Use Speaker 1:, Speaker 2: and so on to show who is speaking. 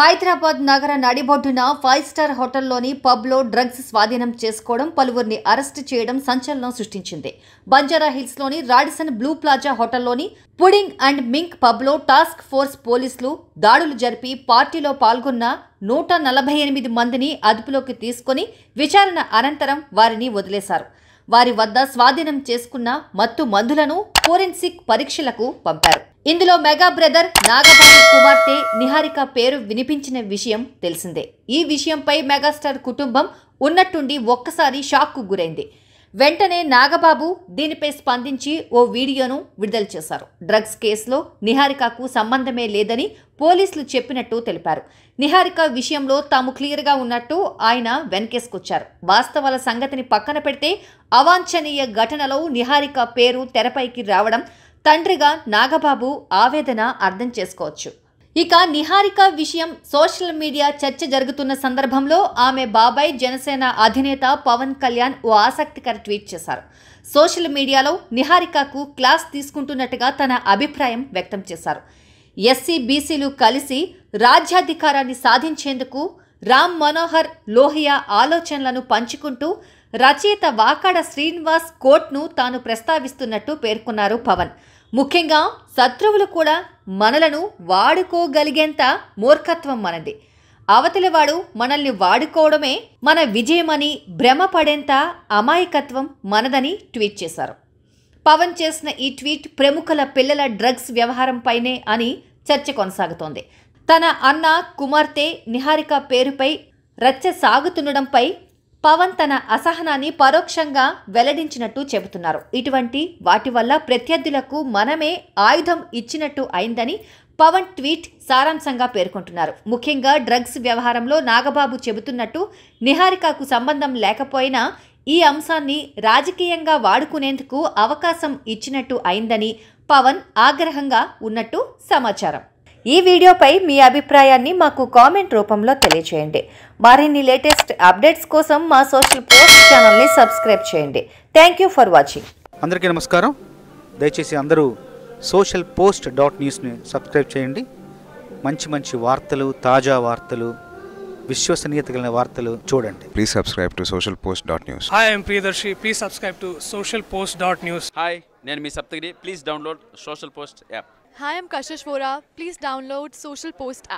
Speaker 1: హైదరాబాద్ నగర నడిబొడ్డున five star హోటల్లోని పబ్లో డ్రగ్స్ స్వాధీనం చేసుకోవడం పలువురిని అరెస్ట్ చేయడం సంచలనం సృష్టించింది బంజారా హిల్స్లోని రాడిసన్ బ్లూ ప్లాజా హోటల్లోని పుడింగ్ అండ్ మింక్ పబ్లో టాస్క్ ఫోర్స్ పోలీసులు దాడులు జరిపి పార్టీలో పాల్గొన్న నూట నలభై ఎనిమిది మందిని అదుపులోకి తీసుకొని విచారణ అనంతరం వారిని వదిలేశారు వారి వద్ద స్వాధీనం చేసుకున్న మత్తు మందులను ఫోరెన్సిక్ పరీక్షలకు పంపారు ఇందులో మెగా బ్రదర్ నాగబాబు కుమార్తె నిహారిక పేరు వినిపించిన విషయం తెలిసిందే ఈ విషయంపై మెగాస్టార్ కుటుంబం ఉన్నట్టుండి ఒక్కసారి షాక్కు గురైంది వెంటనే నాగబాబు దీనిపై స్పందించి ఓ వీడియోను విడుదల చేశారు డ్రగ్స్ కేసులో నిహారికకు సంబంధమే లేదని పోలీసులు చెప్పినట్టు తెలిపారు నిహారిక విషయంలో తాము క్లియర్గా ఉన్నట్టు ఆయన వెనకేసుకొచ్చారు వాస్తవాల సంగతిని పక్కన పెడితే అవాంఛనీయ ఘటనలో నిహారిక పేరు తెరపైకి రావడం తండ్రిగా నాగబాబు ఆవేదన అర్థం చేసుకోవచ్చు ఇక నిహారిక విషయం సోషల్ మీడియా చర్చ జరుగుతున్న సందర్భంలో ఆమె బాబాయ్ జనసేన అధినేత పవన్ కళ్యాణ్ ఓ ఆసక్తికర ట్వీట్ చేశారు సోషల్ మీడియాలో నిహారికకు క్లాస్ తీసుకుంటున్నట్టుగా తన అభిప్రాయం వ్యక్తం చేశారు ఎస్సీ బీసీలు కలిసి రాజ్యాధికారాన్ని సాధించేందుకు రామ్ మనోహర్ లోహియా ఆలోచనలను పంచుకుంటూ రచయిత వాకాడ శ్రీనివాస్ కోట్ను తాను ప్రస్తావిస్తున్నట్టు పేర్కొన్నారు పవన్ ముఖ్యంగా శత్రువులు కూడా మనలను వాడుకోగలిగేంత మూర్ఖత్వం మనది అవతలివాడు మనల్ని వాడుకోవడమే మన విజయమని భ్రమపడేంత అమాయకత్వం మనదని ట్వీట్ చేశారు పవన్ చేసిన ఈ ట్వీట్ ప్రముఖుల పిల్లల డ్రగ్స్ వ్యవహారంపైనే అని చర్చ కొనసాగుతోంది తన అన్న కుమార్తె నిహారిక పేరుపై రచ్చ సాగుతుండడంపై పవన్ తన అసహనాన్ని పరోక్షంగా వెల్లడించినట్టు చెబుతున్నారు ఇటువంటి వాటి వల్ల ప్రత్యర్థులకు మనమే ఆయుధం ఇచ్చినట్టు అయిందని పవన్ ట్వీట్ సారాంశంగా పేర్కొంటున్నారు ముఖ్యంగా డ్రగ్స్ వ్యవహారంలో నాగబాబు చెబుతున్నట్టు నిహారికకు సంబంధం లేకపోయినా ఈ అంశాన్ని రాజకీయంగా వాడుకునేందుకు అవకాశం ఇచ్చినట్టు అయిందని పవన్ ఆగ్రహంగా ఉన్నట్టు సమాచారం ఈ వీడియోపై మీ అభిప్రాయాన్ని మాకు కామెంట్ రూపంలో తెలియచేయండి మరిన్ని లేటెస్ట్ అప్డేట్స్ కోసం మా సోషల్ పోస్ట్ ఛానల్ని సబ్స్క్రైబ్ చేయండి థ్యాంక్ ఫర్ వాచింగ్ అందరికీ నమస్కారం దయచేసి అందరూ సోషల్ పోస్ట్ డాట్ న్యూస్ని సబ్స్క్రైబ్ చేయండి మంచి మంచి వార్తలు తాజా వార్తలు విశ్వసనీయత కలిగిన వార్తలు చూడండి please subscribe to social post dot news hi I'm Priyadarshi please subscribe to social post dot news hi నేను మీ Saptagiri please download social post app hi I'm Kashish Vora please download social post